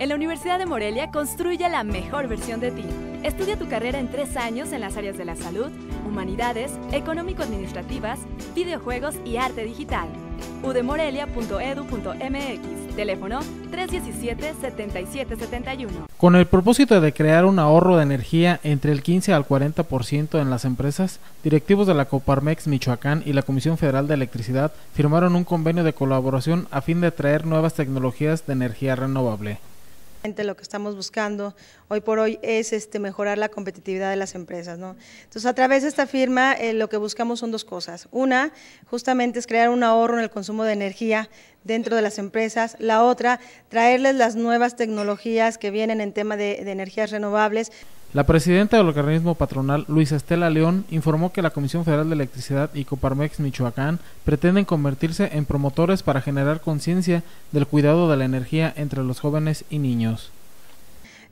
En la Universidad de Morelia construye la mejor versión de ti. Estudia tu carrera en tres años en las áreas de la salud, humanidades, económico-administrativas, videojuegos y arte digital. udemorelia.edu.mx Teléfono 317-7771. Con el propósito de crear un ahorro de energía entre el 15 al 40% en las empresas, directivos de la Coparmex Michoacán y la Comisión Federal de Electricidad firmaron un convenio de colaboración a fin de traer nuevas tecnologías de energía renovable. Lo que estamos buscando hoy por hoy es este, mejorar la competitividad de las empresas. ¿no? Entonces, a través de esta firma, eh, lo que buscamos son dos cosas. Una, justamente es crear un ahorro en el consumo de energía dentro de las empresas, la otra, traerles las nuevas tecnologías que vienen en tema de, energías renovables. La presidenta del organismo patronal, Luisa Estela León, informó que la Comisión Federal de Electricidad y Coparmex Michoacán pretenden convertirse en promotores para generar conciencia del cuidado de la energía entre los jóvenes y niños.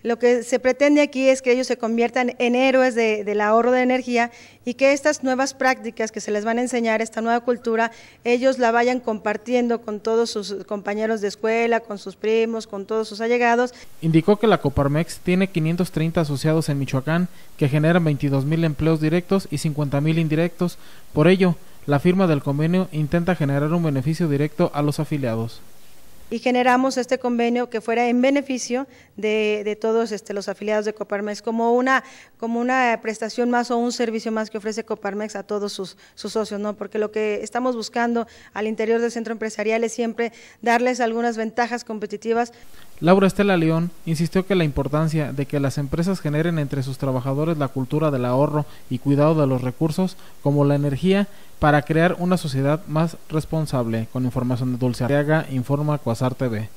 Lo que se pretende aquí es que ellos se conviertan en héroes del ahorro de energía y que estas nuevas prácticas que se les van a enseñar, esta nueva cultura, ellos la vayan compartiendo con todos sus compañeros de escuela, con sus primos, con todos sus allegados. Indicó que la Coparmex tiene 530 asociados en Michoacán que generan 22 mil empleos directos y 50 mil indirectos. Por ello, la firma del convenio intenta generar un beneficio directo a los afiliados y generamos este convenio que fuera en beneficio de, todos este, los afiliados de Coparmex, como una, como una prestación más o un servicio más que ofrece Coparmex a todos sus, sus socios, ¿no? Porque lo que estamos buscando al interior del centro empresarial es siempre darles algunas ventajas competitivas. Laura Estela León insistió que la importancia de que las empresas generen entre sus trabajadores la cultura del ahorro y cuidado de los recursos, como la energía, para crear una sociedad más responsable. Con información de Dulce Arriaga, informa Cuasar TV.